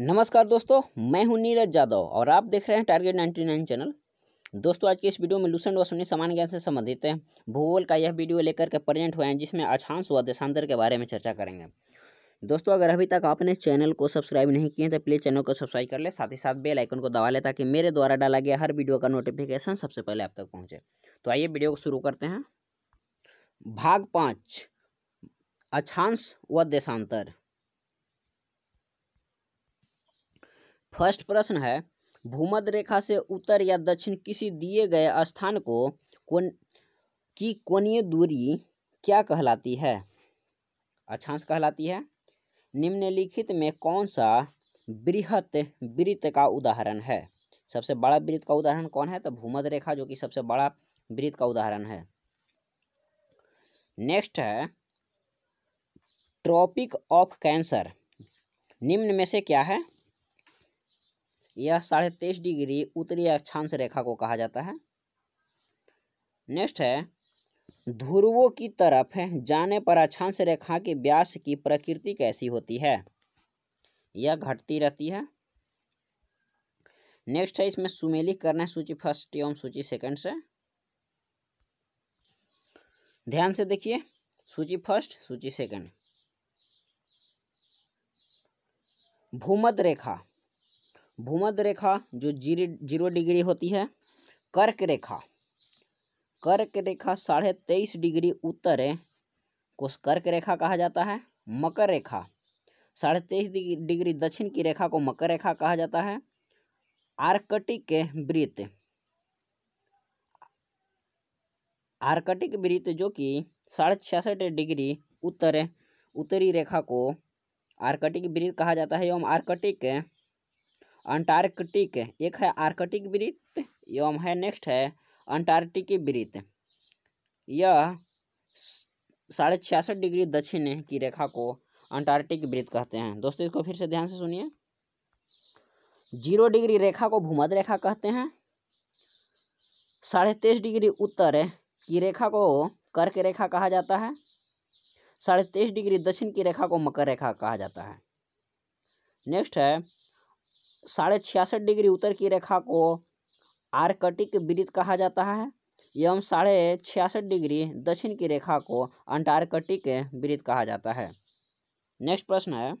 नमस्कार दोस्तों मैं हूं नीरज यादव और आप देख रहे हैं टारगेट नाइन्टी नाइन चैनल दोस्तों आज के इस वीडियो में लूसेंट व सुनी समान ज्ञान से संबंधित है भूगोल का यह वीडियो लेकर के प्रेजेंट हुए हैं जिसमें अक्षांश हाँ व देशांतर के बारे में चर्चा करेंगे दोस्तों अगर अभी तक आपने चैनल को सब्सक्राइब नहीं किए तो प्लीज़ चैनल को सब्सक्राइब कर ले साथ ही साथ बेल आइकन को दबा ले ताकि मेरे द्वारा डाला गया हर वीडियो का नोटिफिकेशन सबसे पहले आप तक पहुँचे तो आइए वीडियो को शुरू करते हैं भाग पाँच अक्षांश हाँ व देशांतर फर्स्ट प्रश्न है भूमध्य रेखा से उत्तर या दक्षिण किसी दिए गए स्थान को कौन की कोणीय दूरी क्या कहलाती है अक्षांश कहलाती है निम्नलिखित में कौन सा बृहत वृत्त का उदाहरण है सबसे बड़ा वृत्त का उदाहरण कौन है तो भूमध्य रेखा जो कि सबसे बड़ा वृत्त का उदाहरण है नेक्स्ट है ट्रॉपिक ऑफ कैंसर निम्न में से क्या है यह साढ़े तेईस डिग्री उत्तरी अक्षांश रेखा को कहा जाता है नेक्स्ट है ध्रुवों की तरफ जाने पर अक्षांश रेखा के व्यास की प्रकृति कैसी होती है यह घटती रहती है नेक्स्ट है इसमें सुमेली करना है सूची फर्स्ट एवं सूची सेकंड से ध्यान से देखिए सूची फर्स्ट सूची सेकंड भूमध रेखा भूमध्य रेखा जो जीरो जीरो डिग्री होती है कर्क रेखा कर्क रेखा साढ़े तेईस डिग्री उत्तर है को कर्क रेखा कहा जाता है मकर रेखा साढ़े तेईस डिग्री दक्षिण की रेखा को मकर रेखा कहा जाता है आर्कटिक वृत्त आर्कटिक वृत्त जो कि साढ़े छियासठ डिग्री उत्तर उत्तरी रेखा को आर्कटिक वृत्त कहा जाता है एवं आर्कटिक अंटार्कटिक एक है आर्कटिक वृत्त एवं है नेक्स्ट है अंटार्कटिक वृत्त यह साढ़े छियासठ डिग्री दक्षिण की रेखा को अंटार्कटिक वृत्त कहते हैं दोस्तों इसको फिर से ध्यान से सुनिए जीरो डिग्री रेखा को भूमध रेखा कहते हैं साढ़े तेईस डिग्री उत्तर की रेखा को कर्क रेखा कहा जाता है साढ़े तेईस डिग्री दक्षिण की रेखा को मकर रेखा कहा जाता है नेक्स्ट है साढ़े छियासठ डिग्री उत्तर की रेखा को आर्कटिक वृत्त कहा जाता है एवं साढ़े छियासठ डिग्री दक्षिण की रेखा को अंटार्कटिक वृत्त कहा जाता है नेक्स्ट प्रश्न है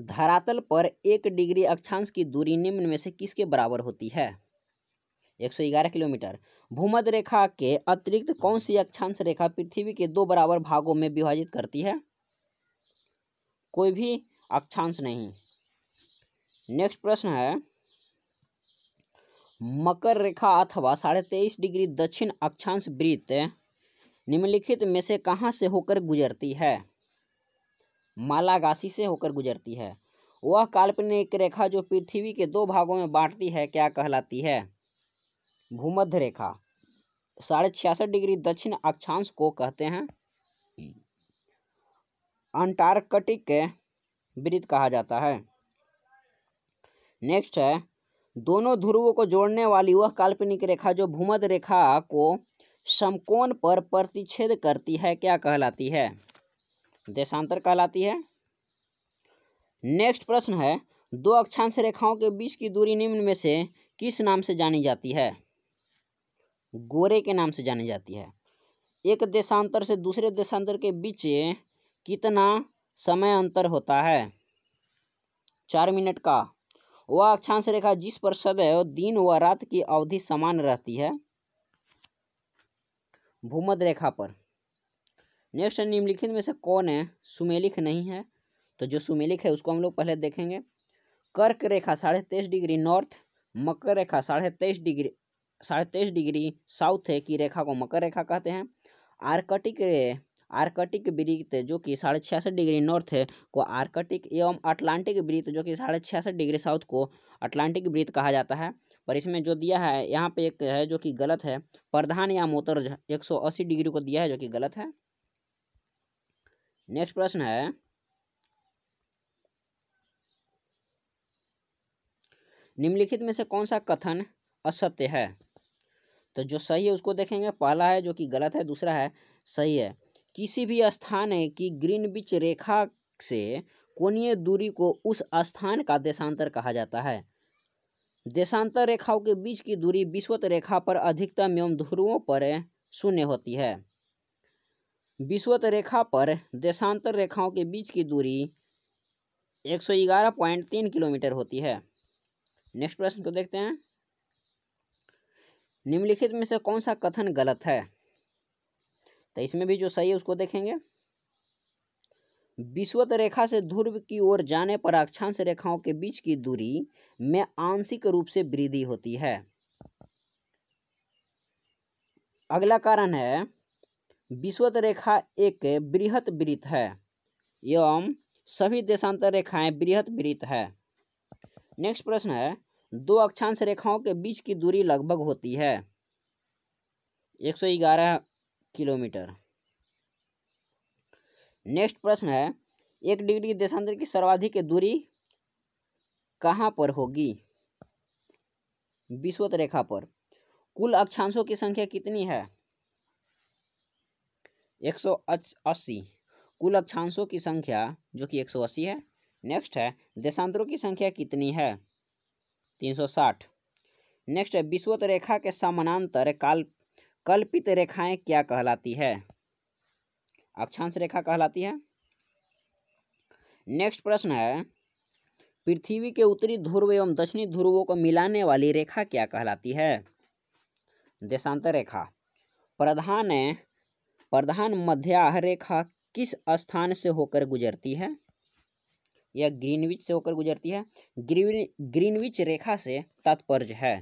धरातल पर एक डिग्री अक्षांश की दूरी निम्न में से किसके बराबर होती है एक सौ ग्यारह किलोमीटर भूमध्य रेखा के अतिरिक्त कौन सी अक्षांश रेखा पृथ्वी के दो बराबर भागों में विभाजित करती है कोई भी अक्षांश नहीं नेक्स्ट प्रश्न है मकर रेखा अथवा साढ़े तेईस डिग्री दक्षिण अक्षांश वृत्त निम्नलिखित में से कहाँ से होकर गुजरती है मालागासी से होकर गुजरती है वह काल्पनिक रेखा जो पृथ्वी के दो भागों में बांटती है क्या कहलाती है भूमध्य रेखा साढ़े छियासठ डिग्री दक्षिण अक्षांश को कहते हैं अंटार्कटिक वृत्त कहा जाता है नेक्स्ट है दोनों ध्रुवों को जोड़ने वाली वह काल्पनिक रेखा जो भूमध रेखा को समकोण पर प्रतिच्छेद करती है क्या कहलाती है देशांतर कहलाती है नेक्स्ट प्रश्न है दो अक्षांश रेखाओं के बीच की दूरी निम्न में से किस नाम से जानी जाती है गोरे के नाम से जानी जाती है एक देशांतर से दूसरे देशांतर के बीच कितना समय अंतर होता है चार मिनट का वह अक्षांश रेखा जिस पर सदैव दिन व रात की अवधि समान रहती है भूमध रेखा पर नेक्स्ट निम्नलिखित में से कौन है सुमेलिख नहीं है तो जो सुमेलिख है उसको हम लोग पहले देखेंगे कर्क रेखा साढ़े तेईस डिग्री नॉर्थ मकर रेखा साढ़े तेईस डिग्री साढ़े तेईस डिग्री साउथ है की रेखा को मकर रेखा कहते हैं आर्कटिक रे, आर्कटिक वृत्त जो कि साढ़े छियासठ डिग्री नॉर्थ को आर्कटिक एवं अटलांटिक वृत्त जो कि साढ़े छियासठ डिग्री साउथ को अटलांटिक वृत्त कहा जाता है पर इसमें जो दिया है यहाँ पे एक है जो कि गलत है प्रधान या मोतर एक सौ अस्सी डिग्री को दिया है जो कि गलत है नेक्स्ट प्रश्न है निम्नलिखित में से कौन सा कथन असत्य है तो जो सही है उसको देखेंगे पहला है जो कि गलत है दूसरा है सही है किसी भी स्थान की बिच रेखा से कोणीय दूरी को उस स्थान का देशांतर कहा जाता है देशांतर रेखाओं के बीच की दूरी विश्वत रेखा पर अधिकतम एवं ध्रुवों पर शून्य होती है विश्वत रेखा पर देशांतर रेखाओं के बीच की दूरी 111.3 किलोमीटर होती है नेक्स्ट प्रश्न को देखते हैं निम्नलिखित में से कौन सा कथन गलत है तो इसमें भी जो सही है उसको देखेंगे विश्वत रेखा से ध्रुव की ओर जाने पर अक्षांश रेखाओं के बीच की दूरी में आंशिक रूप से वृद्धि होती है अगला कारण है विश्वत रेखा एक बृहत वृत्त है एवं सभी देशांतर रेखाएं बृहत वृत्त है नेक्स्ट प्रश्न है दो अक्षांश रेखाओं के बीच की दूरी लगभग होती है एक सौ ग्यारह किलोमीटर नेक्स्ट प्रश्न है एक डिग्री देशांतर की सर्वाधिक दूरी कहाँ पर होगी विश्वत रेखा पर कुल अक्षांशों की संख्या कितनी है एक सौ अस्सी कुल अक्षांशों की संख्या जो कि एक सौ अस्सी है नेक्स्ट है देशांतरों की संख्या कितनी है तीन सौ साठ नेक्स्ट है विश्वत रेखा के समानांतर काल कल्पित रेखाएं क्या कहलाती है अक्षांश रेखा कहलाती है नेक्स्ट प्रश्न है पृथ्वी के उत्तरी ध्रुव एवं दक्षिणी ध्रुवों को मिलाने वाली रेखा क्या कहलाती है देशांतर रेखा प्रधान प्रधान मध्याह रेखा किस स्थान से होकर गुजरती है या ग्रीनविच से होकर गुजरती है ग्रीन ग्रीनविच रेखा से तात्पर्य है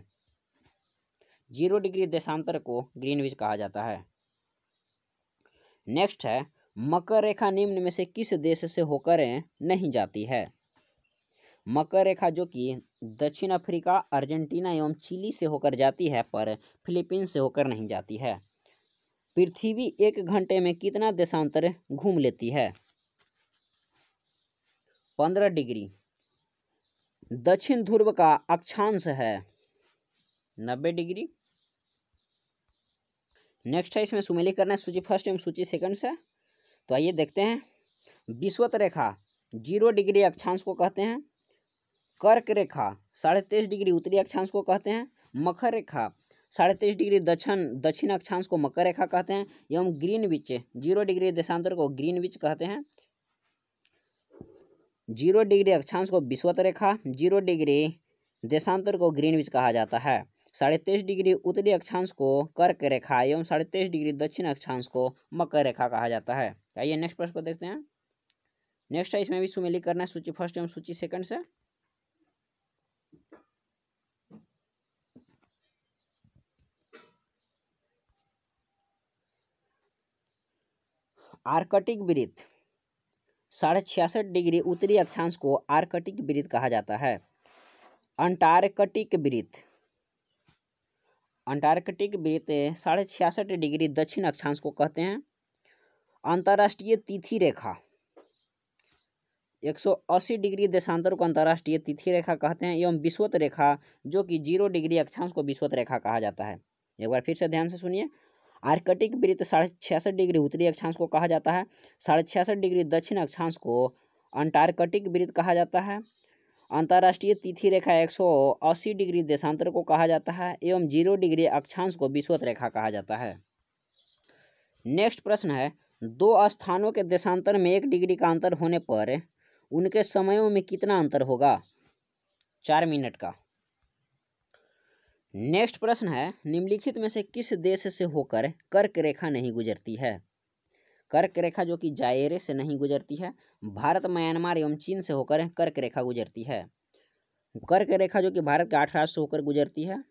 जीरो डिग्री देशांतर को ग्रीनविच कहा जाता है नेक्स्ट है मकर रेखा निम्न में से किस देश से होकर नहीं जाती है मकर रेखा जो कि दक्षिण अफ्रीका अर्जेंटीना एवं चिली से होकर जाती है पर फिलीपींस से होकर नहीं जाती है पृथ्वी एक घंटे में कितना देशांतर घूम लेती है पंद्रह डिग्री दक्षिण ध्रुव का अक्षांश है नब्बे डिग्री नेक्स्ट है इसमें सुमेलिक करना है सूची फर्स्ट एवं सूची सेकंड से तो आइए देखते हैं विश्वत रेखा जीरो डिग्री अक्षांश को कहते हैं कर्क रेखा साढ़े तेईस डिग्री उत्तरी अक्षांश को कहते हैं मकर रेखा साढ़े तेईस डिग्री दक्षिण दक्षिण अक्षांश को मकर रेखा कहते हैं एवं ग्रीन विच जीरो डिग्री देशांतर को ग्रीन विच कहते हैं जीरो डिग्री अक्षांश को विश्वत रेखा जीरो डिग्री देशांतर को ग्रीन विच कहा जाता है साढ़े तेईस डिग्री उत्तरी अक्षांश को कर्क रेखा एवं साढ़े तेईस डिग्री दक्षिण अक्षांश को मकर रेखा कहा जाता है आइए नेक्स्ट प्रश्न को देखते हैं नेक्स्ट है इसमें भी सुमेली करना है सूची फर्स्ट एवं सूची सेकंड से आर्कटिक वृत्त साढ़े छियासठ डिग्री उत्तरी अक्षांश को आर्कटिक वृत्त कहा जाता है अंटार्कटिक वृत्त अंटार्कटिक वृत्त साढ़े छियासठ डिग्री दक्षिण अक्षांश को कहते हैं अंतर्राष्ट्रीय तिथि रेखा 180 डिग्री देशांतर को अंतर्राष्ट्रीय तिथि रेखा कहते हैं एवं विश्वत रेखा जो कि जीरो डिग्री अक्षांश को विश्वत रेखा कहा जाता है एक बार फिर से ध्यान से सुनिए आर्कटिक वृत्त साढ़े छियासठ डिग्री उत्तरी अक्षांश को कहा जाता है साढ़े छियासठ डिग्री दक्षिण अक्षांश को अंटार्कटिक वृत्त कहा जाता है अंतर्राष्ट्रीय तिथि रेखा 180 डिग्री देशांतर को कहा जाता है एवं जीरो डिग्री अक्षांश को विश्वत रेखा कहा जाता है नेक्स्ट प्रश्न है दो स्थानों के देशांतर में एक डिग्री का अंतर होने पर उनके समयों में कितना अंतर होगा चार मिनट का नेक्स्ट प्रश्न है निम्नलिखित में से किस देश से होकर कर्क रेखा नहीं गुजरती है कर्क रेखा जो कि जायरे से नहीं गुजरती है भारत म्यांमार एवं चीन से होकर कर्क रेखा गुजरती है कर्क रेखा जो कि भारत के आठ राज्य से होकर गुजरती है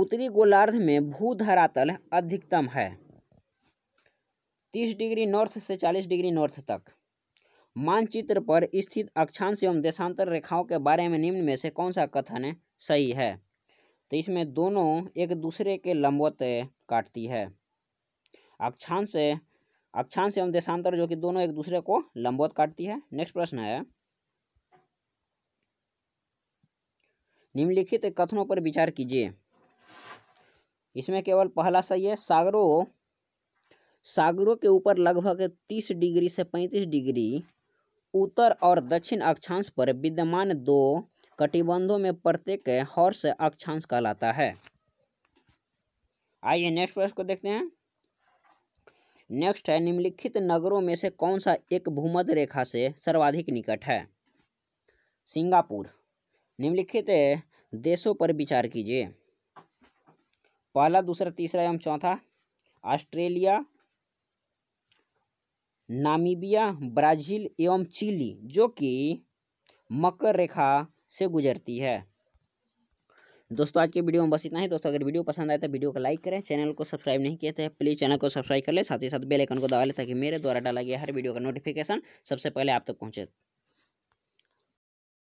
उत्तरी गोलार्ध में भू धरातल अधिकतम है तीस डिग्री नॉर्थ से चालीस डिग्री नॉर्थ तक मानचित्र पर स्थित अक्षांश एवं देशांतर रेखाओं के बारे में निम्न में से कौन सा कथन सही है तो इसमें दोनों एक दूसरे के लंबवत काटती है अक्षांश अक्षांश एवं देशांतर जो कि दोनों एक दूसरे को लंबवत काटती है नेक्स्ट प्रश्न है निम्नलिखित कथनों पर विचार कीजिए इसमें केवल पहला सही है सागरों सागरों के ऊपर लगभग तीस डिग्री से पैंतीस डिग्री उत्तर और दक्षिण अक्षांश पर विद्यमान दो कटिबंधों में प्रत्येक हॉर्स अक्षांश कहलाता है आइए नेक्स्ट प्रश्न को देखते हैं नेक्स्ट है निम्नलिखित नगरों में से कौन सा एक भूमध्य रेखा से सर्वाधिक निकट है सिंगापुर निम्नलिखित देशों पर विचार कीजिए पहला दूसरा तीसरा एवं चौथा ऑस्ट्रेलिया नामीबिया ब्राज़ील एवं चिली जो कि मकर रेखा से गुजरती है दोस्तों आज के वीडियो में बस इतना ही दोस्तों अगर वीडियो पसंद आए तो वीडियो को लाइक करें चैनल को सब्सक्राइब नहीं किया था प्लीज़ चैनल को सब्सक्राइब कर ले साथ ही साथ बेलाइकन को दबा लें ताकि मेरे द्वारा डाला गया हर वीडियो का नोटिफिकेशन सबसे पहले आप तक पहुँचे